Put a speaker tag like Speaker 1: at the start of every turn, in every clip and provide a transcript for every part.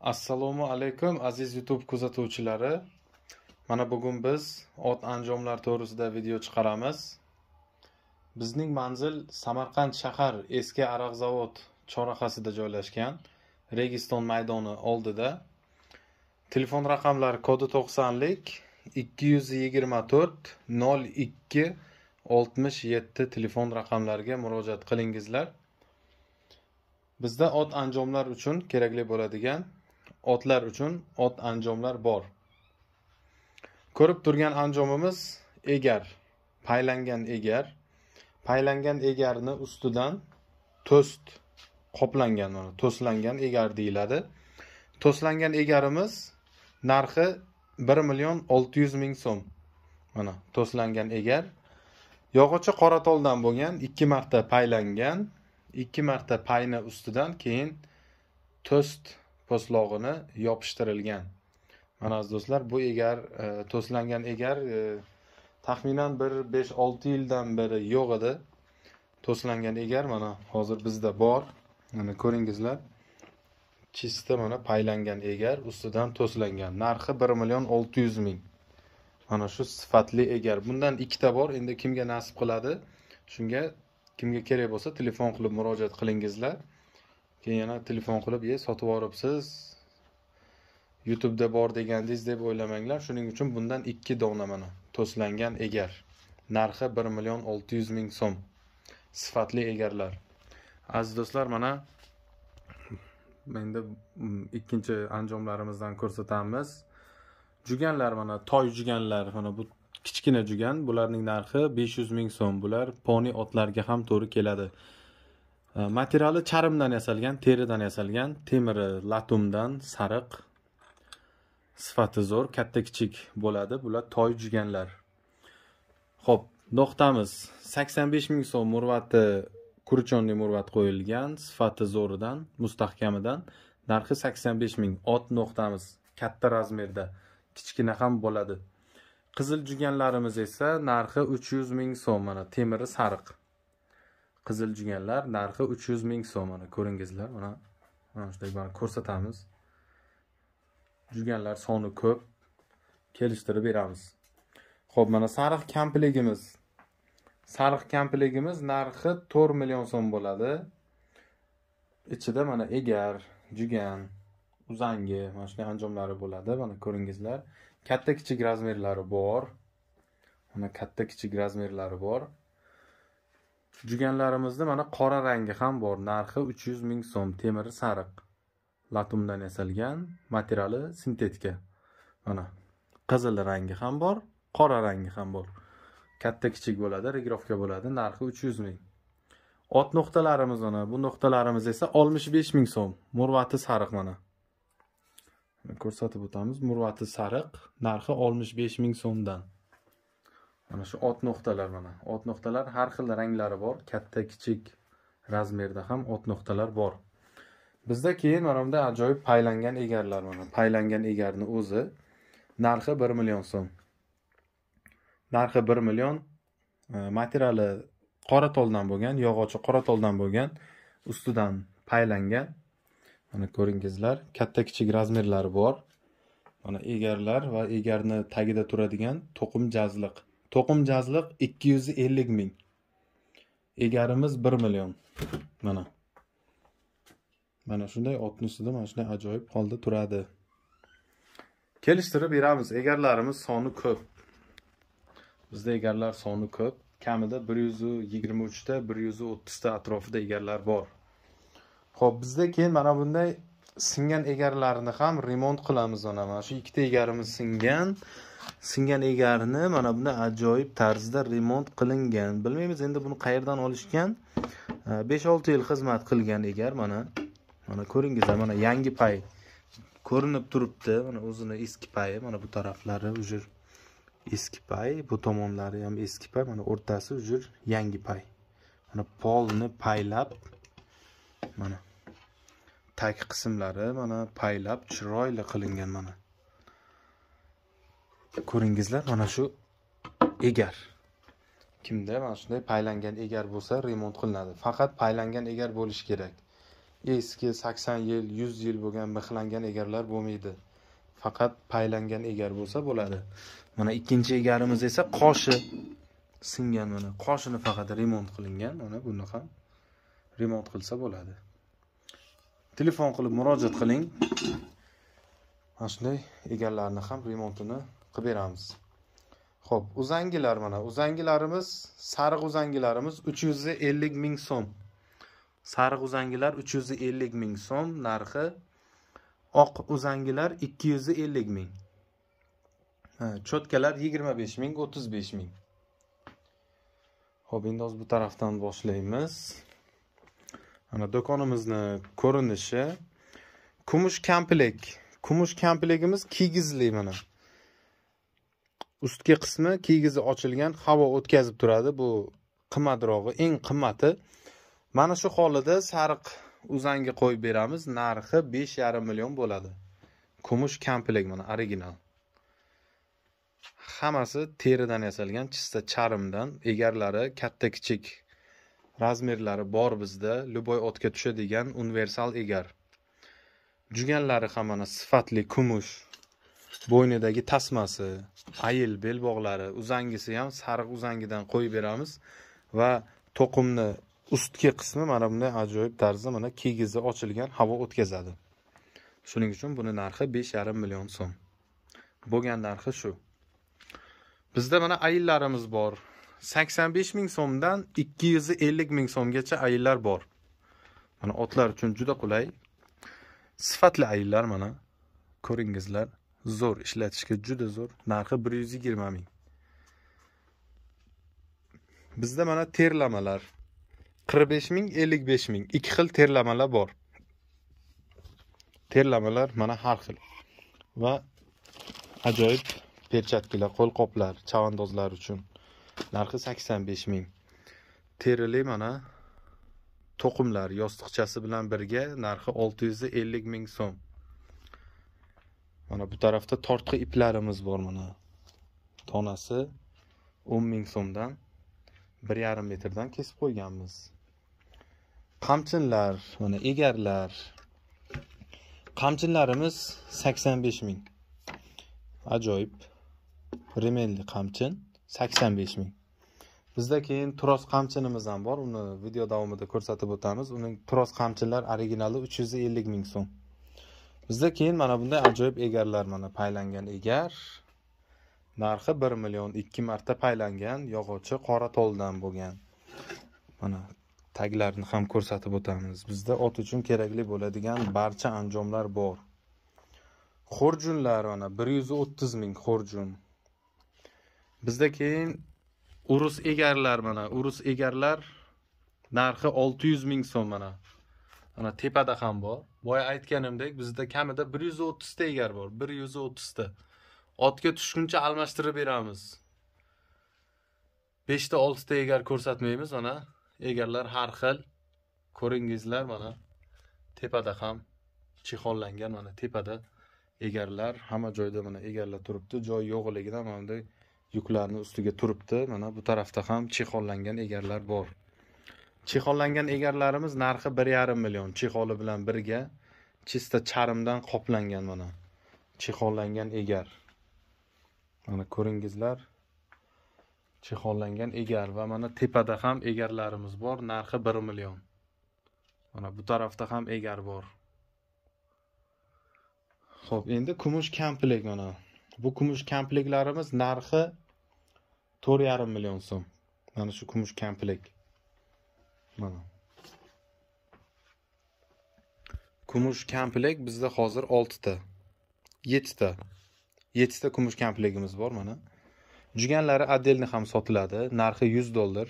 Speaker 1: assalomu alaykum aziz youtube kuzatuvchilari mana bugun biz ot anjomlar to'g'risida video chiqaramiz bizning manzil samarqand shahar eski zavod chorrahasida joylashgan registon maydoni oldida telefon raqamlari kodi to'qsonlik ikki yuz yigirma to'rt nol ikki oltmish yetti telefon raqamlariga murojaat qilingizlar bizda ot anjomlar uchun kerakli bo'ladigan otlar uchun ot anjomlar bor ko'rib turgan anjomimiz egar paylangan egar paylangan egarni ustidan to'st qoplangan mana to'slangan egar deyiladi to'slangan egarimiz narxi bir million olti yuz ming so'm mana to'slangan egar yog'ochi qoratoldan bo'lgan ikki marta paylangan ikki marta payni ustidan keyin to'st poslog'ini yopishtirilgan mana aziz do'stlar bu egar e, to'slangan egar e, taxminan bir besh olti yildan beri yo'q edi to'slangan egar mana hozir bizda bor mana ko'ringizlar chista mana paylangan egar ustidan to'slangan narxi bir million olti yuz ming mana shu sifatli egar bundan ikkita bor endi kimga nasib qiladi shunga kimga kerak bo'lsa telefon qilib murojaat qilingizlar keyin yana telefon qilib e sotib yuboribsiz youtubeda bor degandingiz deb o'ylamanglar shuning uchun bundan ikki dona mana to'slangan egar narxi bir million olti yuz ming so'm sifatli egarlar aziz do'stlar mana menda mm, ikkinchi anjomlarimizdan ko'rsatamiz juganlar mana toy juganlar mana bu kichkina jugan bularning narxi besh yuz ming so'm bular poni otlarga ham to'g'ri keladi materiali э, charmdan yasalgan teridan yasalgan temiri latumdan sariq sifati zo'r katta kichik bo'ladi bular toy juganlar ho'p no'xtamiz sakson besh ming so'm murvati kurchonli murvat qo'yilgan sifati zo'ridan mustahkamidan narxi sakson besh ming ot no'xtamiz katta razmerda kichkina ham bo'ladi qizil juganlarimiz esa narxi uch yuz ming so'm mana temiri sariq qizil jiganlar narxi uch yuz ming so'm mana ko'ringizlar mana mana shunday mana ko'rsatamiz juganlar soni ko'p kelishtirib beramiz ho'p mana sariq kampligimiz sariq kampligimiz narxi to'rt million so'm bo'ladi ichida mana egar jugan uzangi mana shunday anjomlari bo'ladi mana ko'ringizlar katta kichik razmerlari bor mana katta kichik razmerlari bor Jug'anlarimizda mana qora rangi ham bor. Narxi 300 ming so'm, temiri sariq. Latumdan yasalgan, materiali sintetika. Mana qizil rangi ham bor, qora rangi ham bor. Katta kichik bo'ladi, regrovka bo'ladi, narxi 300 ming. Ot nuqtalarimiz mana, bu nuqtalarimiz esa 65 ming so'm. Murvati sariq mana. Ko'rsatib o'tamiz, murvati sariq, narxi 65 ming so'mdan. mana shu ot nuqtalar mana ot nuqtalar har xil ranglari bor katta kichik razmerda ham ot nuqtalar bor bizda keyin mana bunday ajoyib paylangan egarlar mana paylangan egarni o'zi narxi bir million so'm narxi bir million e, materiali qora toldan bo'lgan yog'ochi qora toldan bo'lgan ustidan paylangan mana ko'ringizlar katta kichik razmerlari bor mana egarlar va egarni tagida turadigan to'qim jazliq to'qimjazliq ikki yuz ellik ming egarimiz bir million mana mana shunday otni ustida mana shunday ajoyib holda turadi kelishtirib beramiz egarlarimiz soni ko'p bizda egarlar soni ko'p kamida bir yuz yigirma uchta bir yuz o'ttizta atrofida egarlar bor ho'p bizda keyin mana bunday singan egarlarini ham remont qilamiz ana mana shu ikkita egarimiz singan singan egarini mana bunda ajoyib tarzda remont qilingan bilmaymiz endi buni qayerdan olishgan 5-6 yil xizmat qilgan egar mana mana ko'ringizlar mana yangi pay ko'rinib turibdi mana o'zini eski payi mana bu taraflari уже eski pay bu tomonlari ham eski pay mana o'rtasi уже yangi pay mana polni paylab mana tag qismlari mana paylab chiroyli qilingan mana ko'ringizlar mana shu egar kimda mana shunday paylangan egar bo'lsa remont qilinadi faqat paylangan egar bo'lishi kerak eski sakson yil yuz yil bo'lgan mixlangan egarlar bo'lmaydi faqat paylangan egar bo'lsa bo'ladi mana ikkinchi egarimiz esa qoshi singan mana qoshini faqat remont qilingan mana buni ham remont qilsa bo'ladi telefon qilib murojaat qiling mana shunday egalarini ham remontini qilib beramiz ho'p uzangilar mana uzangilarimiz sariq uzangilarimiz uch yuz ellik ming so'm sariq uzangilar uch yuz ellik ming so'm narxi oq uzangilar ikki yuz ellik ming cho'tkalar yigirma besh ming o'ttiz besh ming ho'p endi hozir bu tarafdan boshlaymiz ana do'konimizni ko'rinishi kumush kampilak kumush kampilagimiz kigizli mana ustki qismi kigizi ochilgan havo o'tkazib turadi bu qimmatrog'i eng qimmati mana shu holida sariq uzangi qo'yib beramiz narxi besh yarim million bo'ladi kumush kampilak mana original hammasi teridan yasalgan chista charmdan egarlari katta kichik razmerlari bor bizda любой otga tushadigan universal egar juganlari ham mana sifatli kumush bo'ynidagi tasmasi ayil bel bog'lari uzangisi ham sariq uzangidan qo'yib beramiz va to'qimni ustki qismi mana bunday ajoyib tarzda mana kigizi ochilgan havo o'tkazadi shuning uchun buni narxi besh yarim million so'm bo'lgan narxi shu bizda mana ayillarimiz bor sakson besh ming so'mdan ikki yuz ellik ming so'mgacha ayillar bor mana otlar uchun juda qulay sifatli ayillar mana ko'ringizlar zo'r ishlatishga juda zo'r narxi bir yuz yigirma ming bizda mana terlamalar qirq besh ming ellik besh ming ikki xil terlamalar bor terlamalar mana har xil va ajoyib perchatkalar qo'lqoplar chavandozlar uchun narxi sakson besh ming terili mana to'qimlar yostiqchasi bilan birga narxi olti yuz ellik ming so'm mana bu tarafda tortqi iplarimiz bor mana tonasi o'n ming so'mdan bir yarim metrdan kesib qo'yganmiz qamchinlar mana egarlar qamchinlarimiz sakson besh ming ajoyib remenli qamchin sakson besh ming bizda keyin turos qamchinimiz ham bor uni video davomida ko'rsatib o'tamiz uning turos qamchilar originali uch yuz ellik ming so'm bizda keyin mana bunday ajoyib egarlar mana paylangan egar narxi bir million ikki marta paylangan yog'ochi qora toldan bo'lgan mana taglarini ham ko'rsatib o'tamiz bizda ot uchun kerakli bo'ladigan barcha anjomlar bor xurjunlar mana bir yuz o'ttiz ming xurjun bizda keyin urus egarlar mana urus egarlar narxi 600 ming so'm mana mana tepada ham bor boya aytganimdek bizda kamida 130 ta egar bor 130 ta otga tushguncha almashtirib beramiz 5 ta 6 ta egar ko'rsatmaymiz mana egarlar har xil ko'ringizlar mana tepada ham chexollangan mana tepada egarlar hamma joyda mana egarlar turibdi joy yo'qligidan mana bunday yuklarni ustiga turibdi mana bu tarafda ham chexollangan egarlar bor chexollangan egarlarimiz narxi bir yarim million chexoli bilan birga chista charmdan qoplangan mana chexollangan egar mana ko'ringizlar chexollangan egar va mana tepada ham egarlarimiz bor narxi bir million mana bu tarafda ham egar bor ho'p endi kumush komplekt mana bu kumush kampliklarimiz narxi to'rt yarim million so'm mana shu kumush kamplik mana kumush kamplik bizda hozir oltita yettita yettita kumush kampligimiz bor mana juganlari adelni ham sotiladi narxi yuz dollar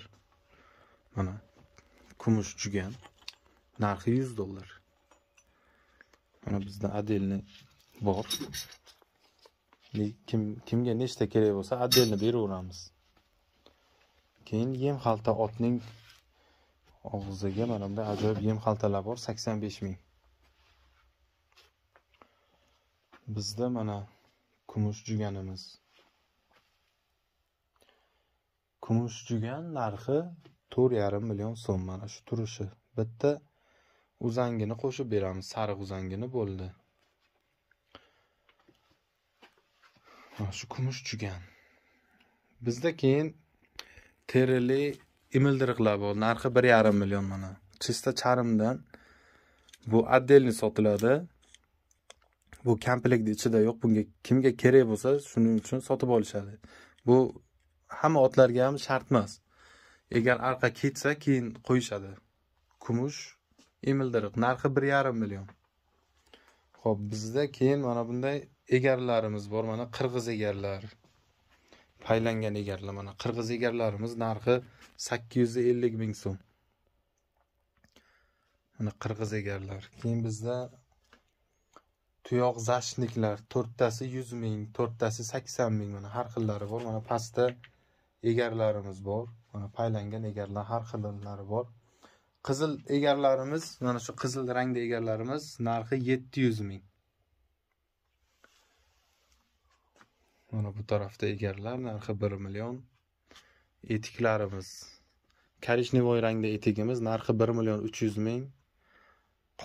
Speaker 1: mana kumush jugan narxi yuz dollar mana bizda adelni bor kim kimga nechta kerak bo'lsa отдельно beraveramiz keyin yem xalta otning og'ziga mana bunday ajoyib yem xaltalar bor sakson besh ming bizda mana kumush juganimiz kumush jugan narxi to'rt yarim million so'm mana shu turishi bitta uzangini qo'shib beramiz sariq uzangini bo'ldi mana ah, shu kumush chugan bizda keyin terili imildiriqlar bor narxi bir yarim million mana chista charmdan bu отдельный sotiladi bu komplekt ichida yo'q bunga kimga kerak bo'lsa shuning uchun sotib olishadi bu hamma otlarga ham shart emas agar arqa ketsa keyin qo'yishadi kumush emildiriq narxi bir yarim million ho'p bizda keyin mana bunday egarlarimiz bor mana qirg'iz egarlar paylangan egarlar mana qirg'iz egarlarimiz narxi sakkiz yuz ellik ming so'm mana qirg'iz egarlar keyin bizda tuyoq zashniklar to'rttasi yuz ming to'rttasi sakson ming mana har xillari bor mana pastda egarlarimiz bor mana paylangan egarlar har xillari bor qizil egarlarimiz mana shu qizil rangda egarlarimiz narxi yetti yuz ming mana bu tarafda egarlar narxi 1 million etiklarimiz korishnevoy rangda etigimiz narxi 1 million 300 ming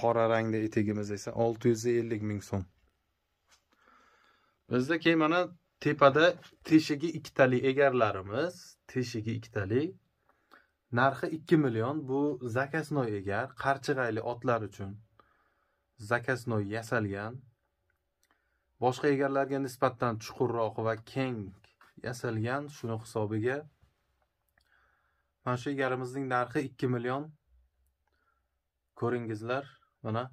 Speaker 1: qora rangda etigimiz esa 650 ming so'm bizda keyin mana tepada teshigi ikkitali egarlarimiz teshigi ikkitali narxi 2 million bu zakasnoy egar qarchig'ayli otlar uchun zakasnoy yasalgan boshqa egarlarga nisbatan chuqurroq va keng yasalgan shuni hisobiga mana shu egarimizning narxi ikki million ko'ringizlar mana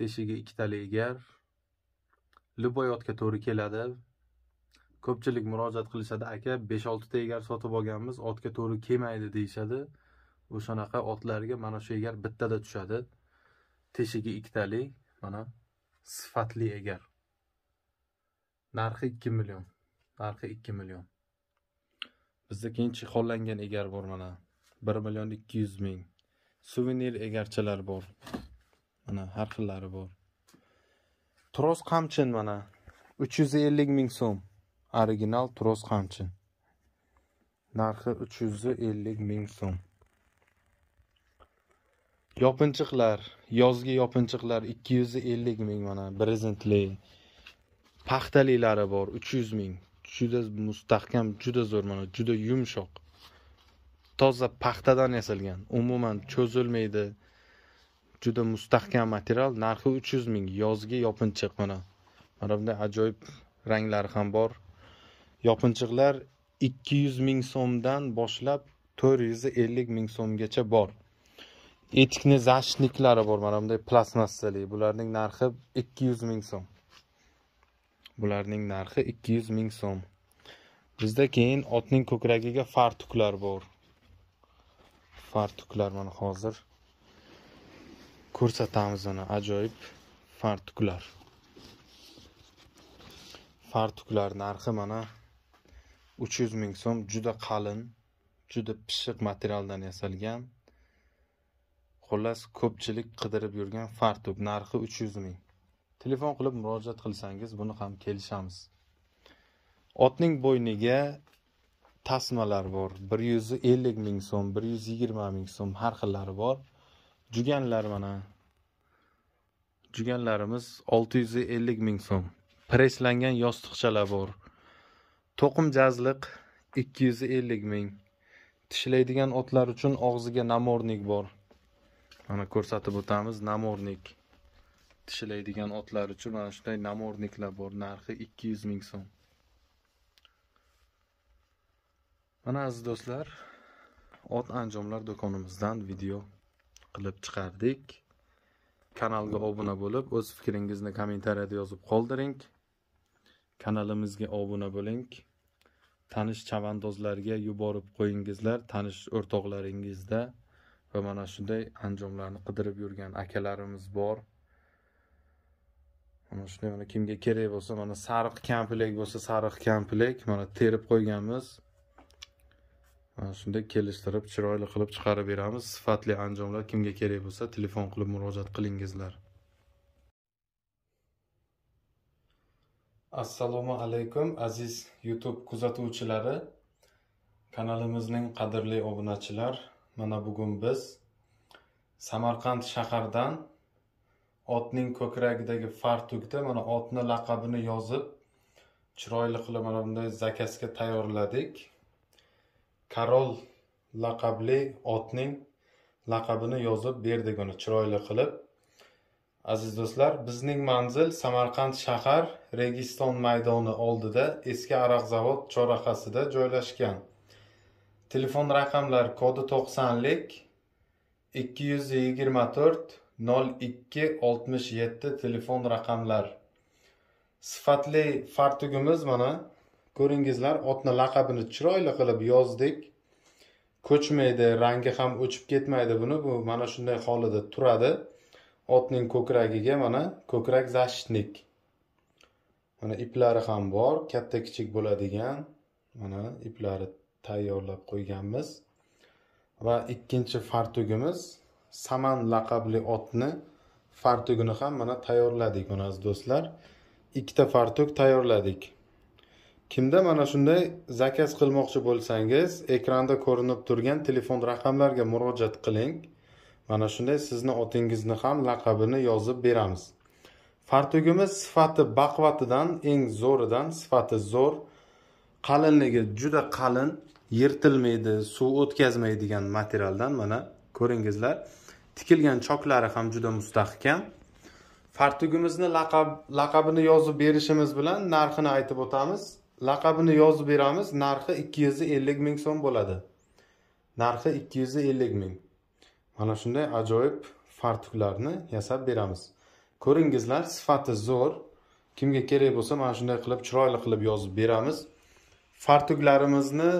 Speaker 1: teshigi ikkitali egar otga to'g'ri keladi ko'pchilik murojaat qilishadi aka besh oltita egar sotib olganmiz otga to'g'ri kelmaydi deyishadi o'shanaqa otlarga mana shu egar bittada tushadi teshigi ikkitali mana sifatli egar narxi ikki million narxi ikki million bizda keyinchi hollangan egar bor mana bir million ikki yuz ming suvenir egarchalar bor mana har xillari bor tros qamchin mana uch yuz ellik ming so'm original tros qamchin narxi uch yuz ellik ming so'm yopinchiqlar yozgi yopinchiqlar ikki yuz ellik ming mana brezentli paxtalilari bor uch yuz ming juda mustahkam juda zo'r mana juda yumshoq toza paxtadan yasalgan umuman cho'zilmaydi juda mustahkam material narxi uch yuz ming yozgi yopinchiq mana mana bunday ajoyib ranglari ham bor yopinchiqlar ikki yuz ming so'mdan boshlab to'rt yuz ellik ming so'mgacha bor etikni zashniklari bor mana bunday plastmassali bularning narxi ikki yuz ming so'm bularning narxi ikki yuz ming so'm bizda keyin otning ko'kragiga fartuklar bor fartuklar mana hozir ko'rsatamiz uni ajoyib fartuklar fartuklar narxi mana uch yuz ming so'm juda qalin juda pishiq materialdan yasalgan xullas ko'pchilik qidirib yurgan fartuk narxi uch yuz ming telefon qilib murojaat qilsangiz buni ham kelishamiz otning bo'yniga tasmalar bor bir yuz ellik ming so'm bir yuz yigirma ming so'm har xillari bor juganlar mana juganlarimiz olti yuz ellik ming so'm presslangan yostiqchalar bor to'qim jazliq ikki yuz ellik ming tishlaydigan otlar uchun og'ziga namornik bor mana ko'rsatib o'tamiz namornik tishlaydigan otlar uchun mana shunday namorniklar bor narxi ikki yuz ming so'm mana aziz do'stlar ot anjomlar do'konimizdan video qilib chiqardik kanalga obuna bo'lib o'z fikringizni kommentariyada yozib qoldiring kanalimizga obuna bo'ling tanish chavandozlarga yuborib qo'yingizlar tanish o'rtoqlaringizda va mana shunday anjomlarni qidirib yurgan akalarimiz bor mana shunday mana kimga kerak bo'lsa mana sariq kampilak bo'lsa sariq kampilak mana terib qo'yganmiz mana shunday kelishtirib chiroyli qilib chiqarib beramiz sifatli anjomlar kimga kerak bo'lsa telefon qilib murojaat qilingizlar assalomu alaykum aziz youtube kuzatuvchilari kanalimizning qadrli obunachilar mana bugun biz samarqand shahardan otning ko'kragidagi fartukda mana otni laqabini yozib chiroyli qilib mana bunday zakazga tayyorladik karol laqabli otning laqabini yozib berdik uni chiroyli qilib aziz do'stlar bizning manzil samarqand shahar registon maydoni oldida eski zavod chorrahasida joylashgan telefon raqamlar kodi to'qsonlik ikki yuz yigirma to'rt nol ikki oltmish yetti telefon raqamlar sifatli fartugimiz mana ko'ringizlar otni laqabini chiroyli qilib yozdik ko'chmaydi rangi ham o'chib ketmaydi buni bu mana shunday holida turadi otning ko'kragiga mana ko'krak zashitnik mana iplari ham bor katta kichik bo'ladigan mana iplari tayyorlab qo'yganmiz va ikkinchi fartugimiz saman laqabli otni fartugini ham mana tayyorladik mana aziz do'stlar ikkita fartuk tayyorladik kimda mana shunday zakaz qilmoqchi bo'lsangiz ekranda ko'rinib turgan telefon raqamlarga murojaat qiling mana shunday sizni otingizni ham laqabini yozib beramiz fartugimiz sifati baquvvatidan eng zo'ridan sifati zo'r qalinligi juda qalin yirtilmaydi suv o'tkazmaydigan materialdan mana ko'ringizlar tikilgan choklari ham juda mustahkam fartugimizni laqab laqabini yozib berishimiz bilan narxini aytib o'tamiz laqabini yozib beramiz narxi ikki yuz ellik ming so'm bo'ladi narxi ikki yuz ellik ming mana shunday ajoyib fartuklarni yasab beramiz ko'ringizlar sifati zo'r kimga kerak bo'lsa mana shunday qilib chiroyli qilib yozib beramiz fartuklarimizni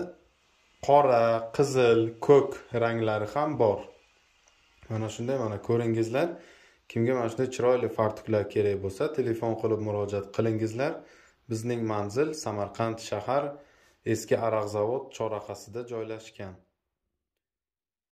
Speaker 1: qora qizil ko'k ranglari ham bor mana shunday mana ko'ringizlar kimga mana shunday chiroyli fartuklar kerak bo'lsa telefon qilib murojaat qilingizlar bizning manzil samarqand shahar eski araq zavod chorrahasida joylashgan